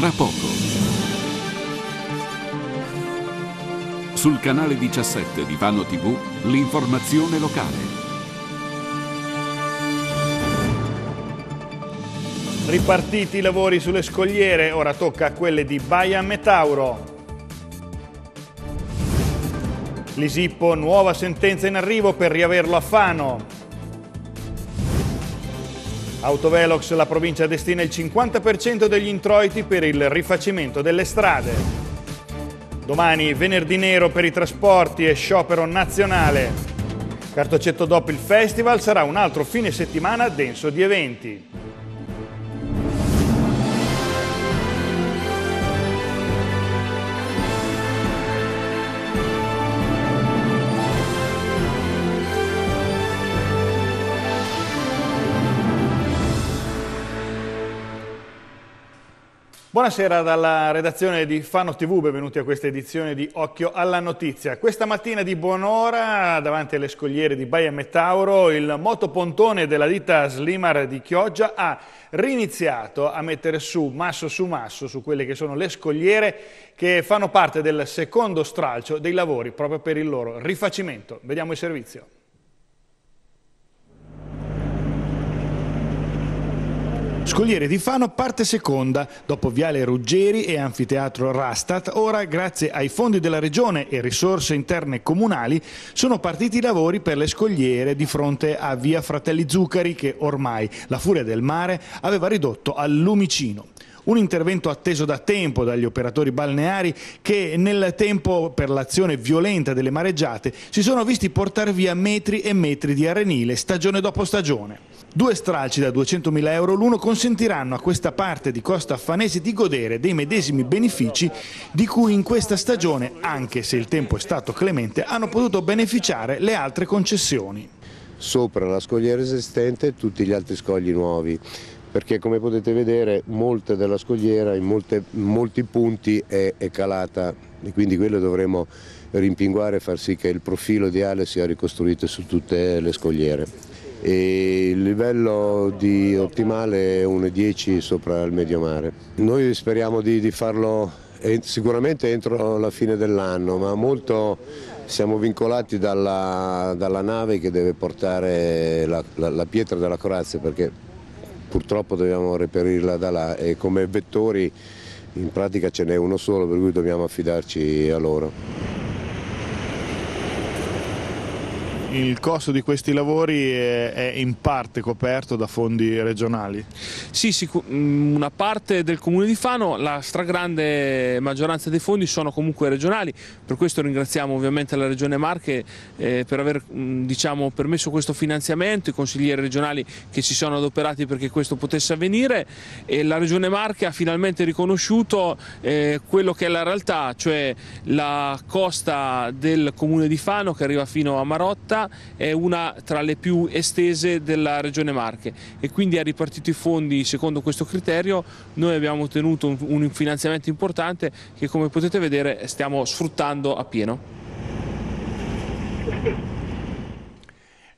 tra poco. Sul canale 17 di Vano TV, l'informazione locale. Ripartiti i lavori sulle scogliere, ora tocca a quelle di Baia Metauro. Lisippo, nuova sentenza in arrivo per riaverlo a Fano. Autovelox, la provincia destina il 50% degli introiti per il rifacimento delle strade. Domani venerdì nero per i trasporti e sciopero nazionale. Cartocetto dopo il Festival sarà un altro fine settimana denso di eventi. Buonasera dalla redazione di Fano TV, benvenuti a questa edizione di Occhio alla Notizia. Questa mattina di buon'ora, davanti alle scogliere di Baia Metauro, il motopontone della ditta Slimar di Chioggia ha riniziato a mettere su masso su masso su quelle che sono le scogliere che fanno parte del secondo stralcio dei lavori proprio per il loro rifacimento. Vediamo il servizio. Scogliere di Fano parte seconda, dopo Viale Ruggeri e Anfiteatro Rastat, ora grazie ai fondi della Regione e risorse interne comunali sono partiti i lavori per le scogliere di fronte a Via Fratelli Zuccari che ormai la furia del mare aveva ridotto al lumicino. Un intervento atteso da tempo dagli operatori balneari che nel tempo per l'azione violenta delle mareggiate si sono visti portare via metri e metri di arenile stagione dopo stagione. Due stralci da 200.000 euro l'uno consentiranno a questa parte di Costa Affanese di godere dei medesimi benefici di cui in questa stagione, anche se il tempo è stato clemente, hanno potuto beneficiare le altre concessioni. Sopra la scogliera esistente e tutti gli altri scogli nuovi perché come potete vedere molta della scogliera in, molte, molti punti è, è, calata e quindi quello dovremo rimpinguare e far sì che il profilo ideale sia ricostruito su tutte le scogliere e il livello di ottimale è 1,10 sopra il medio mare. Noi speriamo di, di farlo sicuramente entro la fine dell'anno, ma molto siamo vincolati dalla, dalla nave che deve portare la, la, la pietra della Croazia perché purtroppo dobbiamo reperirla da là e come vettori in pratica ce n'è uno solo per cui dobbiamo affidarci a loro. il costo di questi lavori è in parte coperto da fondi regionali? Sì, mm, una parte del Comune di Fano, la stragrande maggioranza dei fondi sono comunque regionali, per questo ringraziamo ovviamente la Regione Marche eh, per aver mm, diciamo, permesso questo finanziamento, i consiglieri regionali che si sono adoperati perché questo potesse avvenire e la Regione Marche ha finalmente riconosciuto eh, quello che è la realtà, cioè la costa del Comune di Fano che arriva fino a Marotta è una tra le più estese della regione Marche e quindi ha ripartito i fondi secondo questo criterio. Noi abbiamo ottenuto un, un finanziamento importante che come potete vedere stiamo sfruttando appieno.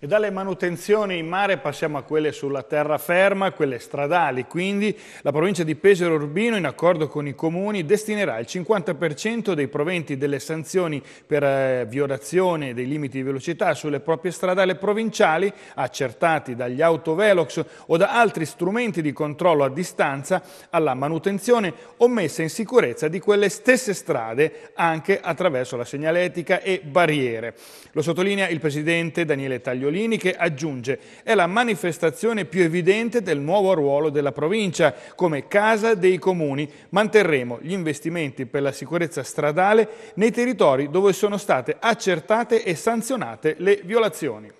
E dalle manutenzioni in mare passiamo a quelle sulla terraferma, quelle stradali. Quindi la provincia di Pesaro Urbino, in accordo con i comuni, destinerà il 50% dei proventi delle sanzioni per eh, violazione dei limiti di velocità sulle proprie stradali provinciali, accertati dagli autovelox o da altri strumenti di controllo a distanza, alla manutenzione o messa in sicurezza di quelle stesse strade, anche attraverso la segnaletica e barriere. Lo sottolinea il presidente Daniele Tagliolini Tagliolini che aggiunge è la manifestazione più evidente del nuovo ruolo della provincia come casa dei comuni. Manterremo gli investimenti per la sicurezza stradale nei territori dove sono state accertate e sanzionate le violazioni.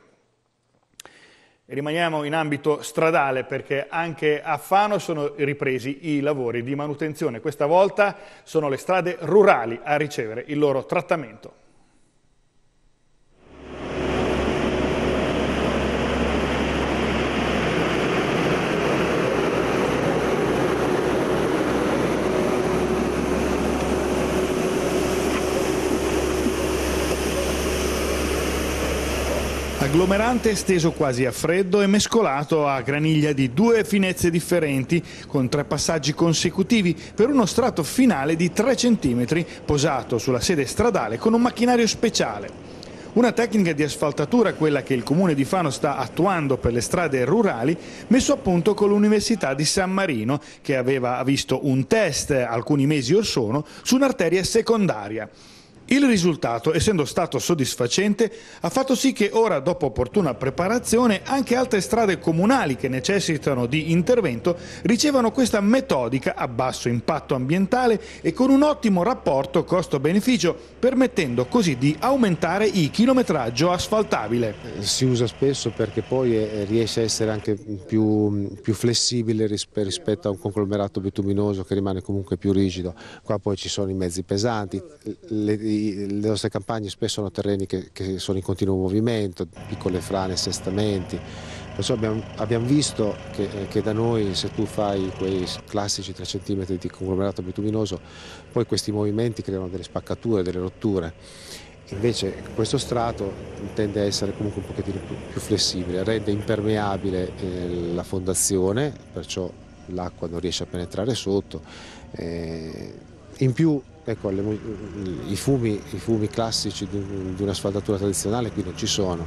Rimaniamo in ambito stradale perché anche a Fano sono ripresi i lavori di manutenzione. Questa volta sono le strade rurali a ricevere il loro trattamento. agglomerante esteso quasi a freddo e mescolato a graniglia di due finezze differenti con tre passaggi consecutivi per uno strato finale di 3 cm posato sulla sede stradale con un macchinario speciale. Una tecnica di asfaltatura, quella che il comune di Fano sta attuando per le strade rurali, messo a punto con l'Università di San Marino, che aveva visto un test alcuni mesi or sono su un'arteria secondaria. Il risultato, essendo stato soddisfacente, ha fatto sì che ora, dopo opportuna preparazione, anche altre strade comunali che necessitano di intervento ricevano questa metodica a basso impatto ambientale e con un ottimo rapporto costo-beneficio, permettendo così di aumentare il chilometraggio asfaltabile. Si usa spesso perché poi eh, riesce a essere anche più, più flessibile rispetto a un conglomerato bituminoso che rimane comunque più rigido. Qua poi ci sono i mezzi pesanti, le, le nostre campagne spesso sono terreni che, che sono in continuo movimento, piccole frane, assestamenti, perciò abbiamo, abbiamo visto che, eh, che, da noi se tu fai quei classici 3 cm di conglomerato bituminoso, poi questi movimenti creano delle spaccature, delle rotture. Invece questo strato tende a essere comunque un pochettino più, più flessibile, rende impermeabile eh, la fondazione, perciò l'acqua non riesce a penetrare sotto. Eh, in più Ecco, le, i, fumi, i, fumi, classici di, di una sfaldatura tradizionale qui non ci sono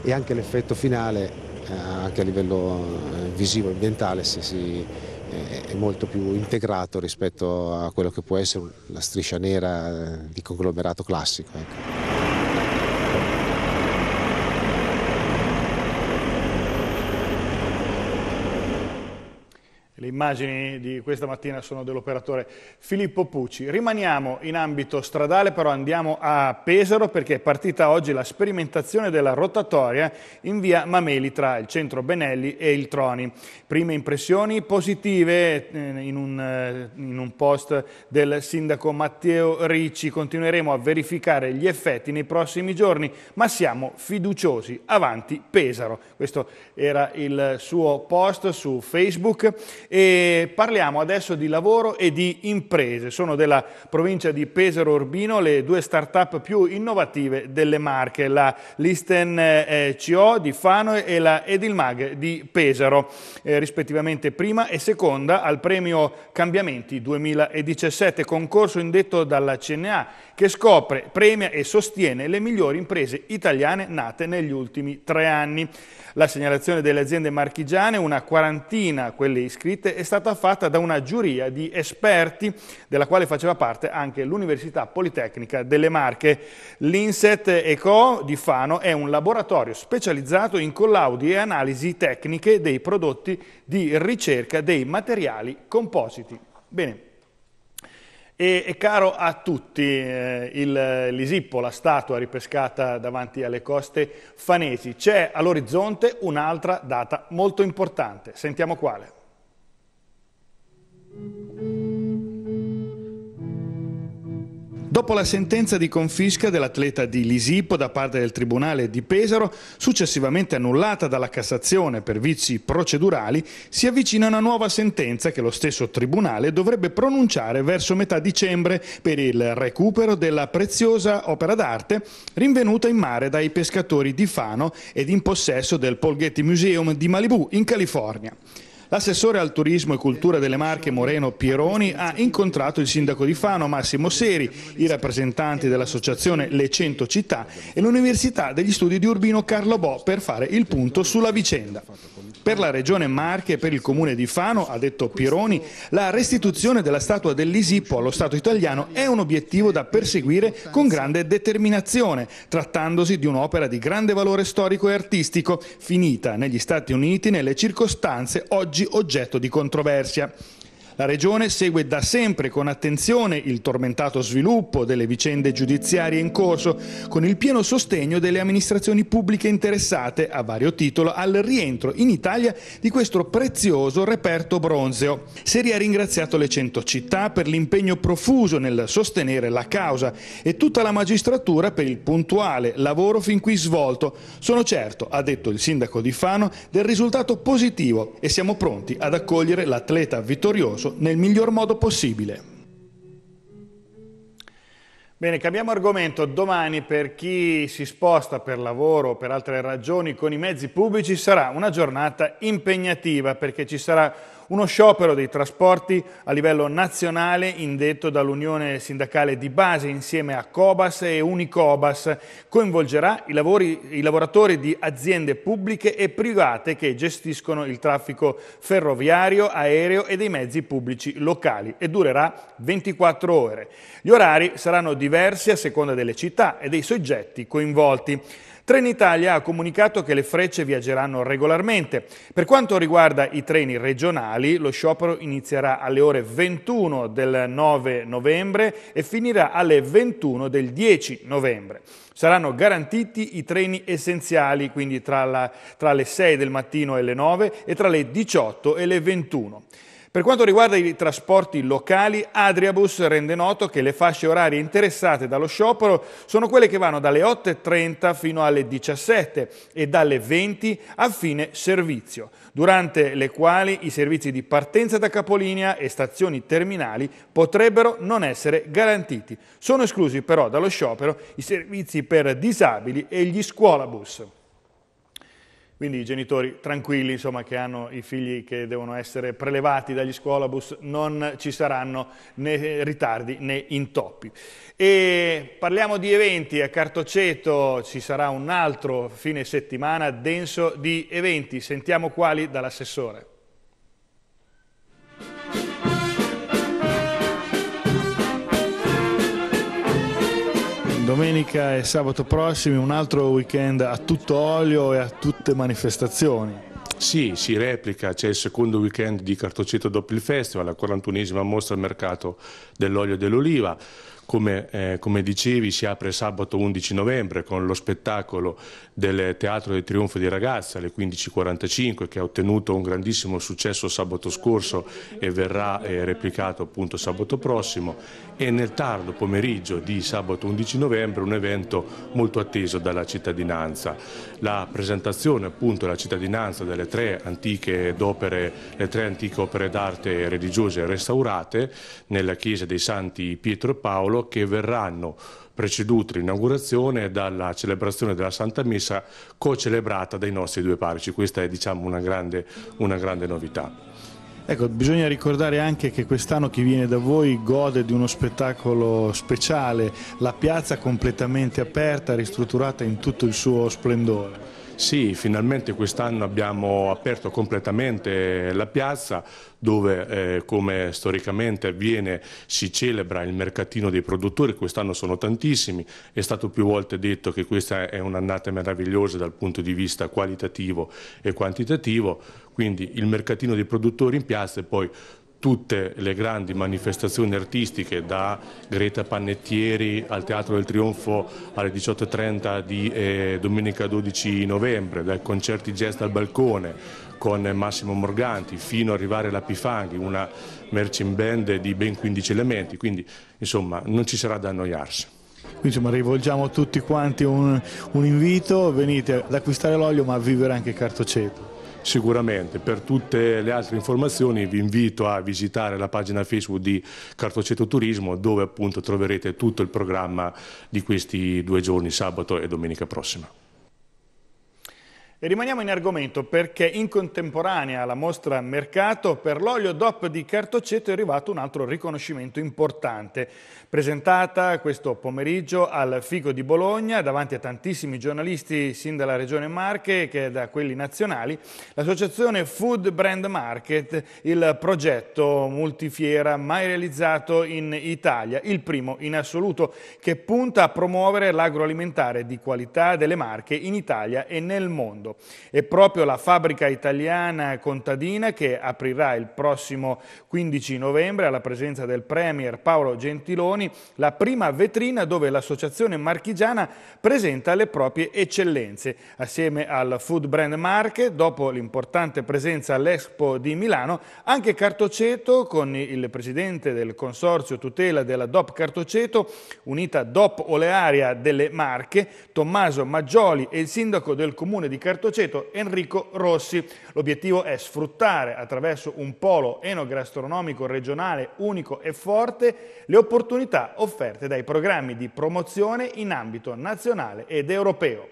e anche l'effetto finale, eh, anche a livello eh, visivo e ambientale, si, si, eh, è molto più integrato rispetto a quello che può essere la striscia nera eh, di conglomerato classico. Ecco. Le immagini di questa mattina sono dell'operatore Filippo Pucci. Rimaniamo in ambito stradale, però andiamo a Pesaro perché è partita oggi la sperimentazione della rotatoria in via Mameli tra il centro Benelli e il Troni. Prime impressioni positive eh, in un, eh, in un post del sindaco Matteo Ricci. Continueremo a verificare gli effetti nei prossimi giorni, ma siamo fiduciosi. Avanti Pesaro. Questo era il suo post su Facebook e parliamo adesso di lavoro e di imprese. Sono della provincia di Pesaro Urbino le due start-up più innovative delle Marche, la Listen eh, CO di Fano e la Edilmag di Pesaro, eh, rispettivamente prima e seconda al premio Cambiamenti 2017, concorso indetto dalla CNA che scopre, premia e sostiene le migliori imprese italiane nate negli ultimi tre anni. La segnalazione delle aziende marchigiane, una quarantina quelle iscritte, è stata fatta da una giuria di esperti, della quale faceva parte anche l'Università Politecnica delle Marche. L'Inset Eco di Fano è un laboratorio specializzato in collaudi e analisi tecniche dei prodotti di ricerca dei materiali compositi. Bene. E è caro a tutti eh, il, l'Isippo, la statua ripescata davanti alle coste fanesi. C'è all'orizzonte un'altra data molto importante, sentiamo quale. Dopo la sentenza di confisca dell'atleta di Lisipo da parte del Tribunale di Pesaro, successivamente annullata dalla Cassazione per vizi procedurali, si avvicina una nuova sentenza che lo stesso Tribunale dovrebbe pronunciare verso metà dicembre per il recupero della preziosa opera d'arte rinvenuta in mare dai pescatori di Fano ed in possesso del Polghetti Museum di Malibu in California. L'assessore al turismo e cultura delle Marche Moreno Pieroni ha incontrato il sindaco di Fano Massimo Seri, i rappresentanti dell'associazione Le 100 Città e l'Università degli Studi di Urbino Carlo Bo per fare il punto sulla vicenda. Per la regione Marche e per il comune di Fano, ha detto Pironi, la restituzione della statua dell'Isippo allo Stato italiano è un obiettivo da perseguire con grande determinazione, trattandosi di un'opera di grande valore storico e artistico, finita negli Stati Uniti nelle circostanze oggi oggetto di controversia. La Regione segue da sempre con attenzione il tormentato sviluppo delle vicende giudiziarie in corso, con il pieno sostegno delle amministrazioni pubbliche interessate a vario titolo al rientro in Italia di questo prezioso reperto bronzeo. Seri ha ringraziato le 100 città per l'impegno profuso nel sostenere la causa e tutta la magistratura per il puntuale lavoro fin qui svolto. Sono certo, ha detto il sindaco di Fano, del risultato positivo e siamo pronti ad accogliere l'atleta vittorioso nel miglior modo possibile. Bene, cambiamo argomento. Domani per chi si sposta per lavoro o per altre ragioni con i mezzi pubblici sarà una giornata impegnativa perché ci sarà uno sciopero dei trasporti a livello nazionale indetto dall'Unione Sindacale di Base insieme a Cobas e Unicobas coinvolgerà i, lavori, i lavoratori di aziende pubbliche e private che gestiscono il traffico ferroviario, aereo e dei mezzi pubblici locali e durerà 24 ore. Gli orari saranno diversi a seconda delle città e dei soggetti coinvolti. Trenitalia ha comunicato che le frecce viaggeranno regolarmente. Per quanto riguarda i treni regionali, lo sciopero inizierà alle ore 21 del 9 novembre e finirà alle 21 del 10 novembre. Saranno garantiti i treni essenziali, quindi tra, la, tra le 6 del mattino e le 9 e tra le 18 e le 21. Per quanto riguarda i trasporti locali, Adriabus rende noto che le fasce orarie interessate dallo sciopero sono quelle che vanno dalle 8.30 fino alle 17 e dalle 20 a fine servizio, durante le quali i servizi di partenza da capolinea e stazioni terminali potrebbero non essere garantiti. Sono esclusi però dallo sciopero i servizi per disabili e gli scuolabus. Quindi i genitori tranquilli, insomma, che hanno i figli che devono essere prelevati dagli scuolabus, non ci saranno né ritardi né intoppi. E parliamo di eventi, a Cartoceto ci sarà un altro fine settimana denso di eventi, sentiamo quali dall'assessore. Domenica e sabato prossimi un altro weekend a tutto olio e a tutte manifestazioni. Sì, si replica, c'è il secondo weekend di Cartoceto dopo il festival, la 41esima mostra al mercato dell'olio e dell'oliva, come, eh, come, dicevi si apre sabato 11 novembre con lo spettacolo del Teatro del Trionfo di Ragazza alle 15.45 che ha ottenuto un grandissimo successo sabato scorso e verrà eh, replicato appunto sabato prossimo e nel tardo pomeriggio di sabato 11 novembre un evento molto atteso dalla cittadinanza. La presentazione appunto della cittadinanza delle tre antiche opere, opere d'arte religiose restaurate nella chiesa dei Santi Pietro e Paolo che verranno precedute l'inaugurazione dalla celebrazione della Santa Messa co-celebrata dai nostri due parroci. Questa è diciamo, una, grande, una grande novità. Ecco, bisogna ricordare anche che quest'anno chi viene da voi gode di uno spettacolo speciale, la piazza completamente aperta, ristrutturata in tutto il suo splendore. Sì, finalmente quest'anno abbiamo aperto completamente la piazza dove eh, come storicamente avviene si celebra il mercatino dei produttori, quest'anno sono tantissimi, è stato più volte detto che questa è un'annata meravigliosa dal punto di vista qualitativo e quantitativo, quindi il mercatino dei produttori in piazza e poi tutte le grandi manifestazioni artistiche da Greta Pannettieri al Teatro del Trionfo alle 18.30 di eh, domenica 12 novembre, dai concerti jazz al balcone con Massimo Morganti fino ad arrivare alla Pifanghi, una marching band di ben 15 elementi, quindi insomma non ci sarà da annoiarsi. Quindi insomma, rivolgiamo a tutti quanti un, un invito, venite ad acquistare l'olio ma a vivere anche cartoceto. Sicuramente, per tutte le altre informazioni vi invito a visitare la pagina Facebook di Cartoceto Turismo dove appunto troverete tutto il programma di questi due giorni, sabato e domenica prossima. E rimaniamo in argomento perché in contemporanea alla mostra Mercato per l'olio DOP di Cartoceto è arrivato un altro riconoscimento importante, presentata questo pomeriggio al Fico di Bologna davanti a tantissimi giornalisti sin dalla regione Marche che da quelli nazionali, l'associazione Food Brand Market, il progetto multifiera mai realizzato in Italia, il primo in assoluto che punta a promuovere l'agroalimentare di qualità delle marche in Italia e nel mondo. È proprio la fabbrica italiana contadina che aprirà il prossimo 15 novembre alla presenza del Premier Paolo Gentiloni la prima vetrina dove l'associazione marchigiana presenta le proprie eccellenze. Assieme al Food Brand Marche, dopo l'importante presenza all'Expo di Milano, anche Cartoceto con il presidente del Consorzio Tutela della DOP Cartoceto, unita DOP Olearia delle Marche, Tommaso Maggioli e il sindaco del comune di Cartoceto Pertoceto Enrico Rossi. L'obiettivo è sfruttare attraverso un polo enogastronomico regionale unico e forte le opportunità offerte dai programmi di promozione in ambito nazionale ed europeo.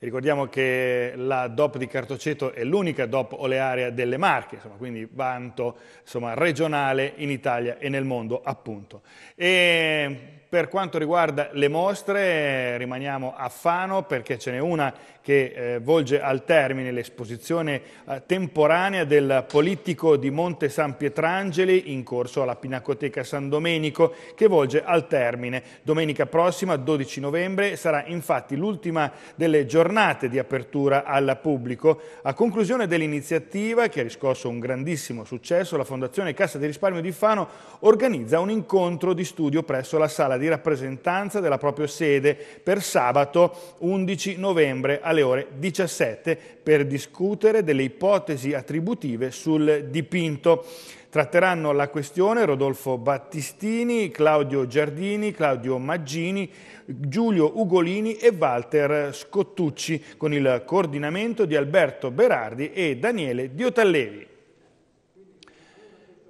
Ricordiamo che la DOP di Cartoceto è l'unica DOP olearia delle Marche, insomma, quindi vanto insomma, regionale in Italia e nel mondo appunto. E per quanto riguarda le mostre, rimaniamo a Fano perché ce n'è una che eh, volge al termine l'esposizione eh, temporanea del politico di Monte San Pietrangeli in corso alla Pinacoteca San Domenico che volge al termine. Domenica prossima, 12 novembre, sarà infatti l'ultima delle giornate di apertura al pubblico. A conclusione dell'iniziativa, che ha riscosso un grandissimo successo, la Fondazione Cassa di Risparmio di Fano organizza un incontro di studio presso la sala di rappresentanza della propria sede per sabato 11 novembre alle ore 17 per discutere delle ipotesi attributive sul dipinto. Tratteranno la questione Rodolfo Battistini, Claudio Giardini, Claudio Maggini, Giulio Ugolini e Walter Scottucci con il coordinamento di Alberto Berardi e Daniele Diotallevi.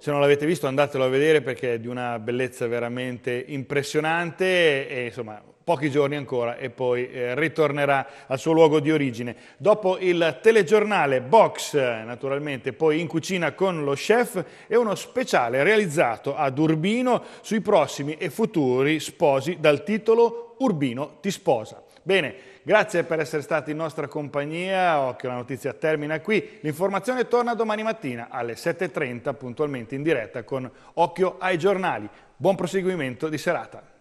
Se non l'avete visto andatelo a vedere perché è di una bellezza veramente impressionante e insomma pochi giorni ancora e poi eh, ritornerà al suo luogo di origine. Dopo il telegiornale Box, naturalmente, poi in cucina con lo chef e uno speciale realizzato ad Urbino sui prossimi e futuri sposi dal titolo Urbino ti sposa. Bene, grazie per essere stati in nostra compagnia, occhio la notizia termina qui, l'informazione torna domani mattina alle 7.30 puntualmente in diretta con Occhio ai giornali. Buon proseguimento di serata.